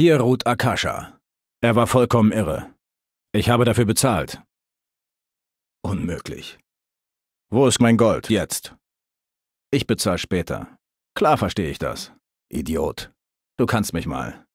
Hier ruht Akasha. Er war vollkommen irre. Ich habe dafür bezahlt. Unmöglich. Wo ist mein Gold? Jetzt. Ich bezahle später. Klar verstehe ich das. Idiot. Du kannst mich mal.